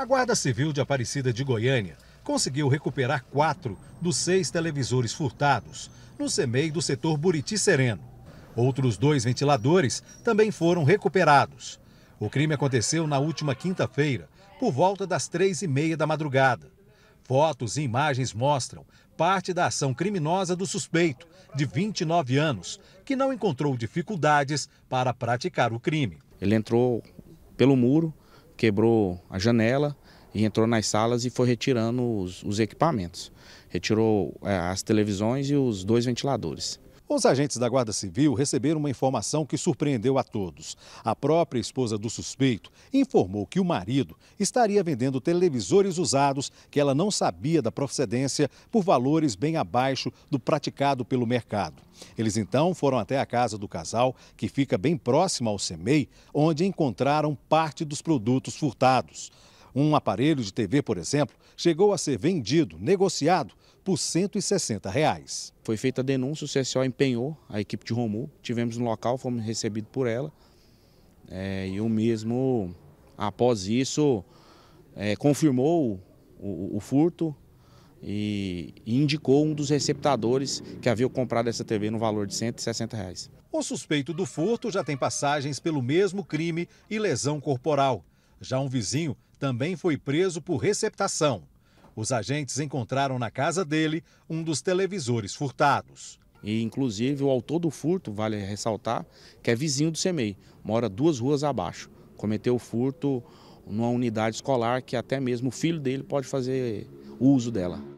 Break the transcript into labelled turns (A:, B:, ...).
A: A Guarda Civil de Aparecida de Goiânia conseguiu recuperar quatro dos seis televisores furtados no CEMEI do setor Buriti Sereno. Outros dois ventiladores também foram recuperados. O crime aconteceu na última quinta-feira, por volta das três e meia da madrugada. Fotos e imagens mostram parte da ação criminosa do suspeito, de 29 anos, que não encontrou dificuldades para praticar o crime.
B: Ele entrou pelo muro, quebrou a janela e entrou nas salas e foi retirando os, os equipamentos. Retirou é, as televisões e os dois ventiladores. Os agentes da Guarda Civil receberam uma informação
A: que surpreendeu a todos. A própria esposa do suspeito informou que o marido estaria vendendo televisores usados que ela não sabia da procedência por valores bem abaixo do praticado pelo mercado. Eles então foram até a casa do casal, que fica bem próxima ao CEMEI, onde encontraram parte dos produtos furtados. Um aparelho de TV, por exemplo, chegou a ser vendido, negociado por R$
B: 160. Reais. Foi feita a denúncia, o CSO empenhou a equipe de Romu, tivemos no local, fomos recebidos por ela. É, e o mesmo, após isso, é, confirmou o, o, o furto e, e indicou um dos receptadores que havia comprado essa TV no valor de R$ 160. Reais.
A: O suspeito do furto já tem passagens pelo mesmo crime e lesão corporal. Já um vizinho também foi preso por receptação. Os agentes encontraram na casa dele
B: um dos televisores furtados. E, inclusive, o autor do furto, vale ressaltar, que é vizinho do CEMEI, mora duas ruas abaixo. Cometeu o furto numa unidade escolar que até mesmo o filho dele pode fazer uso dela.